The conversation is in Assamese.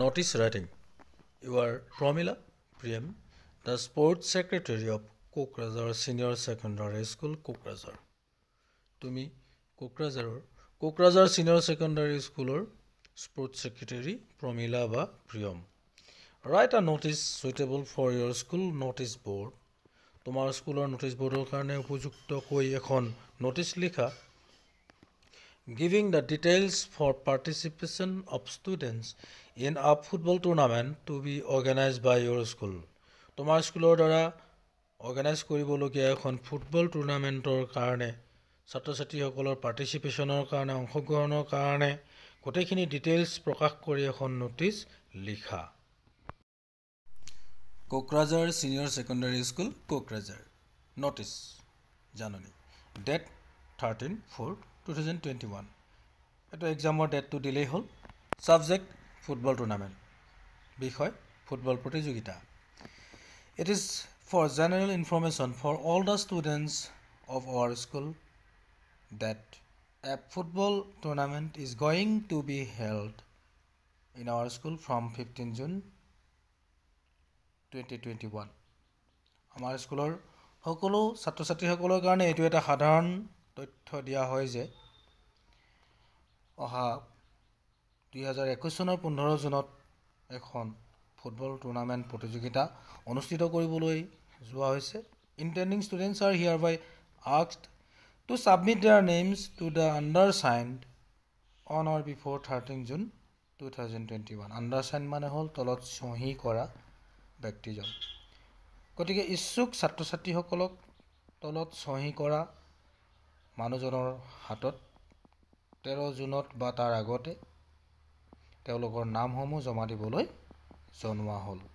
notice writing your promila priyam the sports secretary of kokrajar senior secondary school kokrajar tumi kokrajar kokrajar senior secondary school or sports secretary promila ba priyam write a notice suitable for your school notice board তোমাৰ স্কুলৰ নটিছ বোৰ্ডৰ কাৰণে উপযুক্তকৈ এখন নটিছ লিখা giving the details for participation of students in a football tournament to be organized by your school তোমাৰ স্কুলৰ দ্বাৰা অৰ্গেনাইজ কৰিবলগীয়া এখন ফুটবল টুৰ্ণামেণ্টৰ কাৰণে ছাত্ৰ ছাত্ৰীসকলৰ পাৰ্টিচিপেশ্যনৰ কাৰণে অংশগ্ৰহণৰ কাৰণে গোটেইখিনি ডিটেইলছ প্ৰকাশ কৰি এখন নটিচ লিখা Kokrajhar senior secondary school Kokrajhar notice জাননী date thirteen four thousand twenty one এইটো এক্সামৰ ডেটটো দিলেই হ'ল ছাবজেক্ট ফুটবল টুৰ্ণামেণ্ট বিষয় ফুটবল প্ৰতিযোগিতা it is for general information for all the students of our school date a football tournament is going to be held in our school from fifteen June twenty twenty one আমাৰ স্কুলৰ সকলো ছাত্ৰ ছাত্ৰীসকলৰ কাৰণে এইটো এটা সাধাৰণ তথ্য দিয়া হয় যে অহা দুহেজাৰ একৈছ চনৰ পোন্ধৰ জুনত এখন ফুটবল টুৰ্ণামেণ্ট প্ৰতিযোগিতা অনুষ্ঠিত কৰিবলৈ যোৱা হৈছে intending students are hereby asked to submit their names to the under undersigned on or before thirteen June two thousand twenty one under undersigned মানে হ'ল তলত চহী কৰা ব্যক্তিজন গতিকে ইচ্ছুক ছাত্ৰ ছাত্ৰীসকলক তলত চহী কৰা মানুহজনৰ হাতত তেৰ জুনত বা তাৰ আগতে তেওঁলোকৰ নামসমূহ জমা দিবলৈ জনোৱা হ'ল